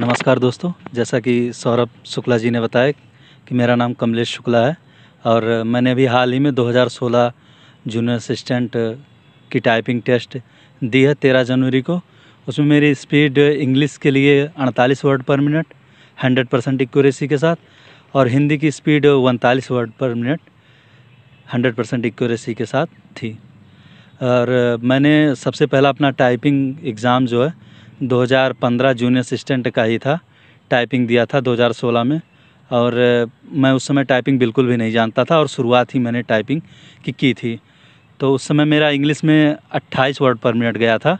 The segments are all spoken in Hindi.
नमस्कार दोस्तों जैसा कि सौरभ शुक्ला जी ने बताया कि मेरा नाम कमलेश शुक्ला है और मैंने अभी हाल ही में 2016 जूनियर असिस्टेंट की टाइपिंग टेस्ट दी है तेरह जनवरी को उसमें मेरी स्पीड इंग्लिश के लिए 48 वर्ड पर मिनट 100 परसेंट एक्यूरेसी के साथ और हिंदी की स्पीड उनतालीस वर्ड पर मिनट हंड्रेड परसेंट के साथ थी और मैंने सबसे पहला अपना टाइपिंग एग्ज़ाम जो है 2015 जूनियर असिस्टेंट का ही था टाइपिंग दिया था 2016 में और मैं उस समय टाइपिंग बिल्कुल भी नहीं जानता था और शुरुआत ही मैंने टाइपिंग की की थी तो उस समय मेरा इंग्लिश में 28 वर्ड पर मिनट गया था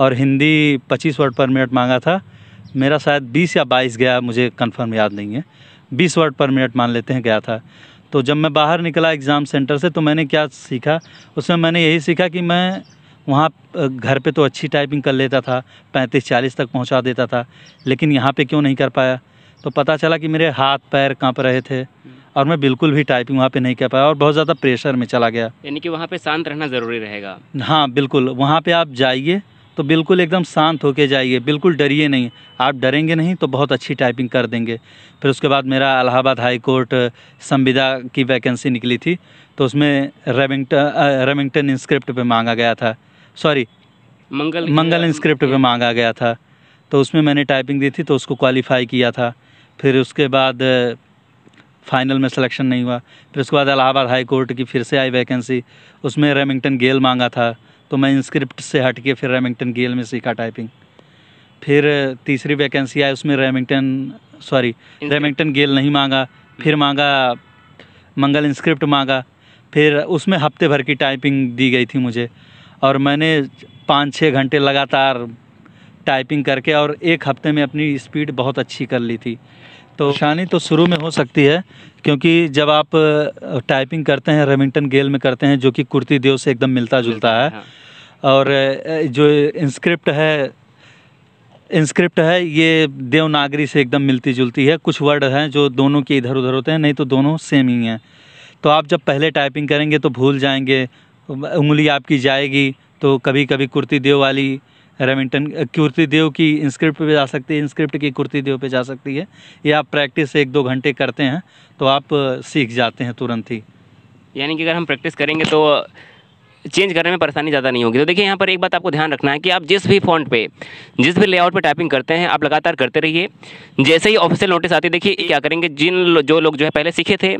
और हिंदी 25 वर्ड पर मिनट मांगा था मेरा शायद 20 या 22 गया मुझे कंफर्म याद नहीं है बीस वर्ड पर मिनट मान लेते हैं गया था तो जब मैं बाहर निकला एग्ज़ाम सेंटर से तो मैंने क्या सीखा उसमें मैंने यही सीखा कि मैं वहाँ घर पे तो अच्छी टाइपिंग कर लेता था पैंतीस चालीस तक पहुँचा देता था लेकिन यहाँ पे क्यों नहीं कर पाया तो पता चला कि मेरे हाथ पैर कांप रहे थे और मैं बिल्कुल भी टाइपिंग वहाँ पे नहीं कर पाया और बहुत ज़्यादा प्रेशर में चला गया यानी कि वहाँ पर शांत रहना ज़रूरी रहेगा हाँ बिल्कुल वहाँ पर आप जाइए तो बिल्कुल एकदम शांत होके जाइए बिल्कुल डरिए नहीं आप डरेंगे नहीं तो बहुत अच्छी टाइपिंग कर देंगे फिर उसके बाद मेरा अलाहाबाद हाई कोर्ट संविदा की वैकेंसी निकली थी तो उसमें रेमिंगटन रेमिंगटन इंस्क्रिप्ट पे मांगा गया था सॉरी मंगल मंगल इंस्क्रिप्ट पे मांगा गया था तो उसमें मैंने टाइपिंग दी थी तो उसको क्वालिफाई किया था फिर उसके बाद फाइनल में सिलेक्शन नहीं हुआ फिर उसके बाद इलाहाबाद हाई कोर्ट की फिर से आई वैकेंसी उसमें रेमिंगटन गेल मांगा था तो मैं इंस्क्रिप्ट से हट के फिर रेमिंगटन गेल में सीखा टाइपिंग फिर तीसरी वैकेंसी आई उसमें रेमिंगटन सॉरी रेमिंगटन गेल नहीं मांगा फिर मांगा मंगल इंस्क्रिप्ट मांगा फिर उसमें हफ्ते भर की टाइपिंग दी गई थी मुझे और मैंने पाँच छः घंटे लगातार टाइपिंग करके और एक हफ्ते में अपनी स्पीड बहुत अच्छी कर ली थी तो परेशानी तो शुरू में हो सकती है क्योंकि जब आप टाइपिंग करते हैं रेमिंगटन गेल में करते हैं जो कि कुर्ती देव से एकदम मिलता जुलता है हाँ। और जो इंस्क्रिप्ट है इंस्क्रिप्ट है ये देवनागरी से एकदम मिलती जुलती है कुछ वर्ड हैं जो दोनों के इधर उधर होते हैं नहीं तो दोनों सेम ही हैं तो आप जब पहले टाइपिंग करेंगे तो भूल जाएंगे उंगली आपकी जाएगी तो कभी कभी कुर्ती देव वाली रेमिंटन कुर्ती देव की इंस्क्रिप्ट पे जा सकती है इंस्क्रिप्ट की कुर्ती देव पे जा सकती है ये आप प्रैक्टिस एक दो घंटे करते हैं तो आप सीख जाते हैं तुरंत ही यानी कि अगर हम प्रैक्टिस करेंगे तो चेंज करने में परेशानी ज़्यादा नहीं होगी तो देखिए यहाँ पर एक बात आपको ध्यान रखना है कि आप जिस भी फॉन्ट पे जिस भी लेआउट पे टाइपिंग करते हैं आप लगातार करते रहिए जैसे ही ऑफिशियल नोटिस आती है देखिए क्या करेंगे जिन जो लोग जो है पहले सीखे थे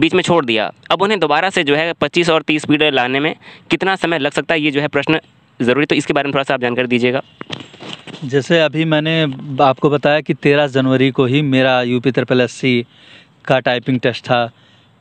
बीच में छोड़ दिया अब उन्हें दोबारा से जो है पच्चीस और तीस स्पीड लाने में कितना समय लग सकता है ये जो है प्रश्न ज़रूरी तो इसके बारे में थोड़ा सा आप जानकारी दीजिएगा जैसे अभी मैंने आपको बताया कि तेरह जनवरी को ही मेरा U P triple S C का टाइपिंग टेस्ट था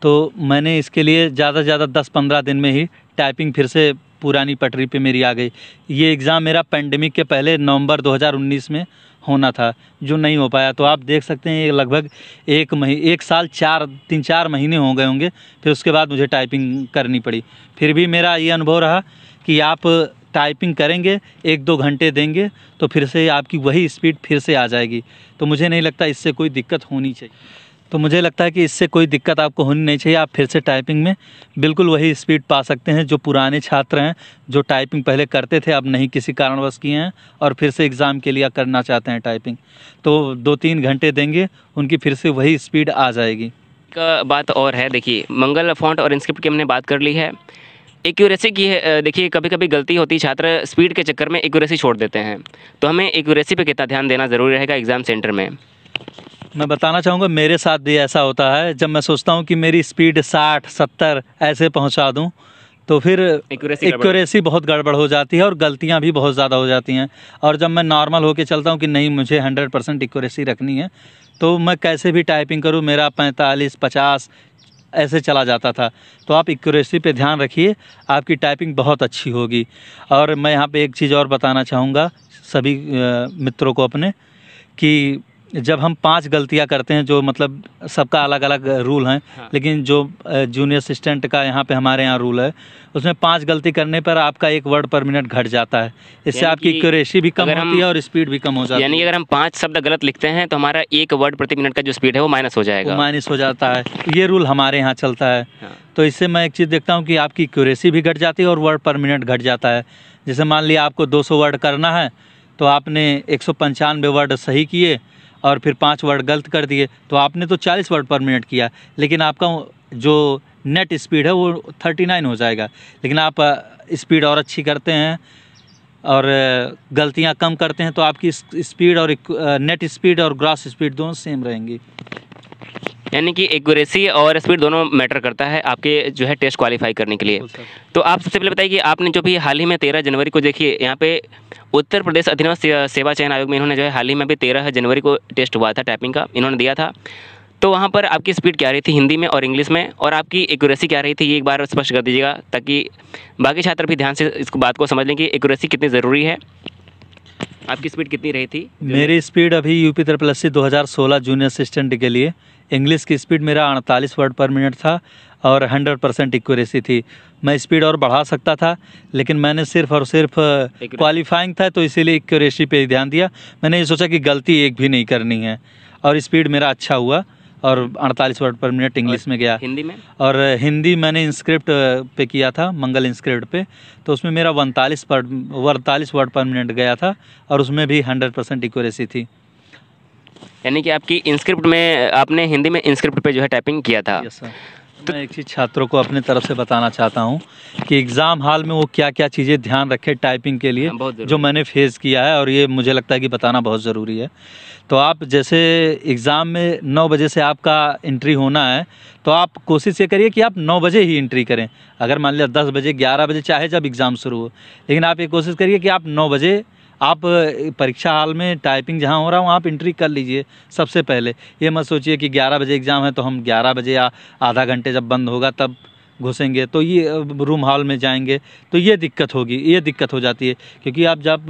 तो मैंने इसके लिए ज़्यादा से ज़्यादा दस पंद्रह दिन में ही टाइपिंग फिर से पुरानी पटरी पे मेरी आ गई ये एग्ज़ाम मेरा पेंडेमिक के पहले नवंबर 2019 में होना था जो नहीं हो पाया तो आप देख सकते हैं ये लगभग एक मही एक साल चार तीन चार महीने हो गए होंगे फिर उसके बाद मुझे टाइपिंग करनी पड़ी फिर भी मेरा ये अनुभव रहा कि आप टाइपिंग करेंगे एक दो घंटे देंगे तो फिर से आपकी वही स्पीड फिर से आ जाएगी तो मुझे नहीं लगता इससे कोई दिक्कत होनी चाहिए तो मुझे लगता है कि इससे कोई दिक्कत आपको होनी नहीं चाहिए आप फिर से टाइपिंग में बिल्कुल वही स्पीड पा सकते हैं जो पुराने छात्र हैं जो टाइपिंग पहले करते थे अब नहीं किसी कारणवश किए हैं और फिर से एग्ज़ाम के लिए करना चाहते हैं टाइपिंग तो दो तीन घंटे देंगे उनकी फिर से वही स्पीड आ जाएगी का बात और है देखिए मंगल फॉन्ट और इंस्क्रिप्ट की हमने बात कर ली है एक्यूरेसी की है देखिए कभी कभी गलती होती है छात्र स्पीड के चक्कर में एक्यूरेसी छोड़ देते हैं तो हमें एक्यूरेसी पे कितना ध्यान देना ज़रूरी रहेगा एग्ज़ाम सेंटर में मैं बताना चाहूँगा मेरे साथ भी ऐसा होता है जब मैं सोचता हूँ कि मेरी स्पीड साठ सत्तर ऐसे पहुँचा दूँ तो फिर एक्यूरेसी बहुत गड़बड़ हो जाती है और गलतियाँ भी बहुत ज़्यादा हो जाती हैं और जब मैं नॉर्मल होकर चलता हूँ कि नहीं मुझे हंड्रेड परसेंट एक्यूरेसी रखनी है तो मैं कैसे भी टाइपिंग करूँ मेरा पैंतालीस पचास ऐसे चला जाता था तो आप एक्यूरेसी पे ध्यान रखिए आपकी टाइपिंग बहुत अच्छी होगी और मैं यहाँ पर एक चीज़ और बताना चाहूँगा सभी मित्रों को अपने कि जब हम पांच गलतियां करते हैं जो मतलब सबका अलग अलग रूल है हाँ। लेकिन जो जूनियर असिस्टेंट का यहाँ पे हमारे यहाँ रूल है उसमें पांच गलती करने पर आपका एक वर्ड पर मिनट घट जाता है इससे आपकी एक्यूरेसी भी कम होती है और स्पीड भी कम हो जाती है यानी अगर हम पाँच शब्द गलत लिखते हैं तो हमारा एक वर्ड प्रति मिनट का जो स्पीड है वो माइनस हो जाएगा माइनस हो जाता है ये रूल हमारे यहाँ चलता है हाँ। तो इससे मैं एक चीज़ देखता हूँ कि आपकी एक्यूरेसी भी घट जाती है और वर्ड पर मिनट घट जाता है जैसे मान लिया आपको दो वर्ड करना है तो आपने एक वर्ड सही किए और फिर पाँच वर्ड गलत कर दिए तो आपने तो चालीस वर्ड पर मिनट किया लेकिन आपका जो नेट स्पीड है वो थर्टी नाइन हो जाएगा लेकिन आप स्पीड और अच्छी करते हैं और गलतियां कम करते हैं तो आपकी स्पीड और नेट स्पीड और ग्रास स्पीड दोनों सेम रहेंगी यानी कि एक्यूरेसी और स्पीड दोनों मैटर करता है आपके जो है टेस्ट क्वालिफाई करने के लिए तो आप सबसे पहले बताइए कि आपने जो भी हाल ही में तेरह जनवरी को देखिए यहाँ पे उत्तर प्रदेश अधीनस्थ सेवा चयन आयोग में इन्होंने जो है हाल ही में भी तेरह जनवरी को टेस्ट हुआ था टाइपिंग का इन्होंने दिया था तो वहाँ पर आपकी स्पीड क्या रही थी हिंदी में और इंग्लिश में और आपकी एक्यूरेसी क्या रही थी ये एक बार स्पष्ट कर दीजिएगा ताकि बाकी छात्र भी ध्यान से इस बात को समझ लें कि एक्यूरेसी कितनी ज़रूरी है आपकी स्पीड कितनी रही थी मेरी स्पीड अभी यूपी तरफ प्लस सी दो जूनियर असिस्टेंट के लिए इंग्लिश की स्पीड मेरा अड़तालीस वर्ड पर मिनट था और 100 परसेंट एक्यूरेसी थी मैं स्पीड और बढ़ा सकता था लेकिन मैंने सिर्फ और सिर्फ क्वालिफाइंग था तो इसीलिए एक्यूरेसी पे ध्यान दिया मैंने ये सोचा कि गलती एक भी नहीं करनी है और स्पीड मेरा अच्छा हुआ और 48 वर्ड पर मिनट इंग्लिश में गया हिंदी में और हिंदी मैंने इंस्क्रिप्ट पे किया था मंगल इंस्क्रिप्ट पे तो उसमें मेरा उनतालीस पर अड़तालीस वर्ड पर मिनट गया था और उसमें भी हंड्रेड परसेंट एक्यूरेसी थी यानी कि आपकी इंस्क्रिप्ट में आपने हिंदी में इंस्क्रिप्ट पे जो है टाइपिंग किया था तो मैं एक चीज़ छात्रों को अपने तरफ से बताना चाहता हूँ कि एग्ज़ाम हाल में वो क्या क्या चीज़ें ध्यान रखें टाइपिंग के लिए हाँ, जो मैंने फेस किया है और ये मुझे लगता है कि बताना बहुत ज़रूरी है तो आप जैसे एग्ज़ाम में नौ बजे से आपका इंट्री होना है तो आप कोशिश ये करिए कि आप नौ बजे ही इंट्री करें अगर मान लिया दस बजे ग्यारह बजे चाहे जब एग्ज़ाम शुरू हो लेकिन आप ये कोशिश करिए कि आप नौ बजे आप परीक्षा हॉल में टाइपिंग जहाँ हो रहा हो आप इंट्री कर लीजिए सबसे पहले ये मत सोचिए कि 11 बजे एग्ज़ाम है तो हम 11 बजे या आधा घंटे जब बंद होगा तब घुसेंगे तो ये रूम हॉल में जाएंगे तो ये दिक्कत होगी ये दिक्कत हो जाती है क्योंकि आप जब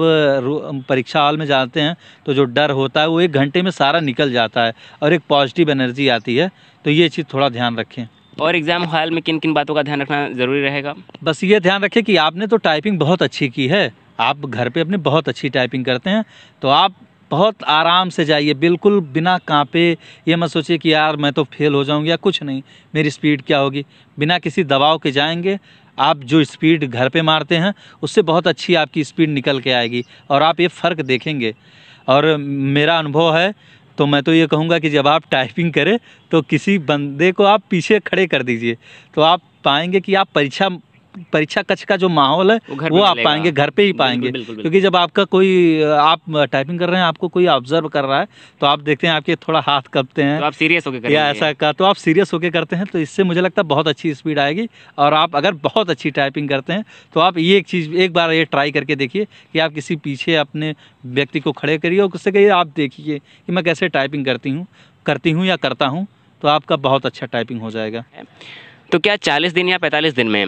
परीक्षा हॉल में जाते हैं तो जो डर होता है वो एक घंटे में सारा निकल जाता है और एक पॉजिटिव एनर्जी आती है तो ये चीज़ थोड़ा ध्यान रखें और एग्ज़ाम हॉल में किन किन बातों का ध्यान रखना ज़रूरी रहेगा बस ये ध्यान रखें कि आपने तो टाइपिंग बहुत अच्छी की है आप घर पे अपने बहुत अच्छी टाइपिंग करते हैं तो आप बहुत आराम से जाइए बिल्कुल बिना कांपे ये मत सोचिए कि यार मैं तो फेल हो जाऊंगी या कुछ नहीं मेरी स्पीड क्या होगी बिना किसी दबाव के जाएंगे आप जो स्पीड घर पे मारते हैं उससे बहुत अच्छी आपकी स्पीड निकल के आएगी और आप ये फ़र्क देखेंगे और मेरा अनुभव है तो मैं तो ये कहूँगा कि जब आप टाइपिंग करें तो किसी बंदे को आप पीछे खड़े कर दीजिए तो आप पाएंगे कि आप परीक्षा परीक्षा कक्ष का जो माहौल है वो, वो आप पाएंगे घर पे ही पाएंगे क्योंकि जब आपका कोई आप टाइपिंग कर रहे हैं आपको कोई ऑब्जर्व कर रहा है तो आप देखते हैं आपके थोड़ा हाथ कपते हैं तो आप सीरियस होकर या ऐसा का तो आप सीरियस होकर करते हैं तो इससे मुझे लगता है बहुत अच्छी स्पीड आएगी और आप अगर बहुत अच्छी टाइपिंग करते हैं तो आप ये एक चीज़ एक बार ये ट्राई करके देखिए कि आप किसी पीछे अपने व्यक्ति को खड़े करिए और उससे कहिए आप देखिए कि मैं कैसे टाइपिंग करती हूँ करती हूँ या करता हूँ तो आपका बहुत अच्छा टाइपिंग हो जाएगा तो क्या 40 दिन या 45 दिन में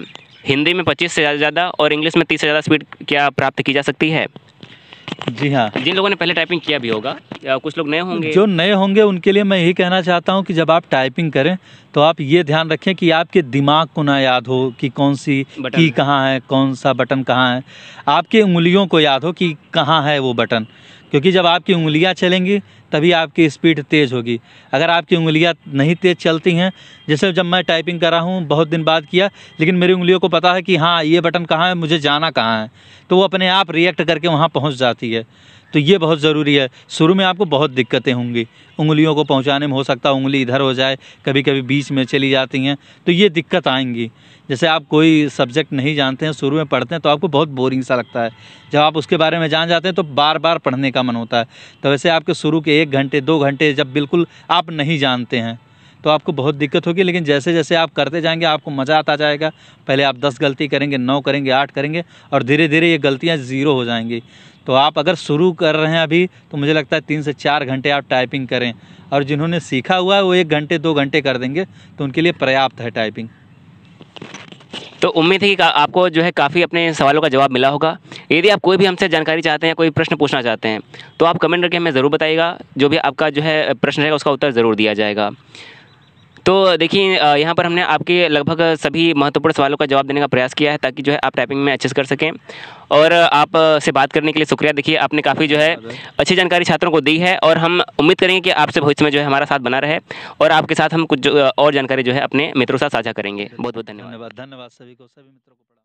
हिंदी में पच्चीस से ज़्यादा और इंग्लिश में तीस से ज़्यादा स्पीड क्या प्राप्त की जा सकती है जी हाँ जिन लोगों ने पहले टाइपिंग किया भी होगा या कुछ लोग नए होंगे जो नए होंगे उनके लिए मैं यही कहना चाहता हूँ कि जब आप टाइपिंग करें तो आप ये ध्यान रखें कि आपके दिमाग को ना याद हो कि कौन सी की कहाँ है कौन सा बटन कहाँ है आपके उंगलियों को याद हो कि कहाँ है वो बटन क्योंकि जब आपकी उंगलियां चलेंगी तभी आपकी स्पीड तेज़ होगी अगर आपकी उंगलियां नहीं तेज़ चलती हैं जैसे जब मैं टाइपिंग कर रहा हूँ बहुत दिन बाद किया लेकिन मेरी उंगलियों को पता है कि हाँ ये बटन कहाँ है मुझे जाना कहाँ है तो वो अपने आप रिएक्ट करके वहाँ पहुँच जाती है तो ये बहुत ज़रूरी है शुरू में आपको बहुत दिक्कतें होंगी उंगलियों को पहुंचाने में हो सकता है उंगली इधर हो जाए कभी कभी बीच में चली जाती हैं तो ये दिक्कत आएंगी जैसे आप कोई सब्जेक्ट नहीं जानते हैं शुरू में पढ़ते हैं तो आपको बहुत बोरिंग सा लगता है जब आप उसके बारे में जान जाते हैं तो बार बार पढ़ने का मन होता है तो वैसे आपके शुरू के एक घंटे दो घंटे जब बिल्कुल आप नहीं जानते हैं तो आपको बहुत दिक्कत होगी लेकिन जैसे जैसे आप करते जाएंगे आपको मज़ा आता जाएगा पहले आप दस गलती करेंगे नौ करेंगे आठ करेंगे और धीरे धीरे ये गलतियाँ ज़ीरो हो जाएंगी तो आप अगर शुरू कर रहे हैं अभी तो मुझे लगता है तीन से चार घंटे आप टाइपिंग करें और जिन्होंने सीखा हुआ है वो एक घंटे दो घंटे कर देंगे तो उनके लिए पर्याप्त है टाइपिंग तो उम्मीद है कि आपको जो है काफ़ी अपने सवालों का जवाब मिला होगा यदि आप कोई भी हमसे जानकारी चाहते हैं कोई प्रश्न पूछना चाहते हैं तो आप कमेंट करके हमें ज़रूर बताइएगा जो भी आपका जो है प्रश्न रहेगा उसका उत्तर ज़रूर दिया जाएगा तो देखिए यहाँ पर हमने आपके लगभग सभी महत्वपूर्ण सवालों का जवाब देने का प्रयास किया है ताकि जो है आप टाइपिंग में अच्छे से कर सकें और आप से बात करने के लिए शुक्रिया देखिए आपने काफ़ी जो है अच्छी जानकारी छात्रों को दी है और हम उम्मीद करेंगे कि आपसे भविष्य में जो है हमारा साथ बना रहे और आपके साथ हम कुछ और जानकारी जो है अपने मित्रों साथ साझा करेंगे बहुत बहुत धन्यवाद धन्यवाद सभी को सभी मित्रों को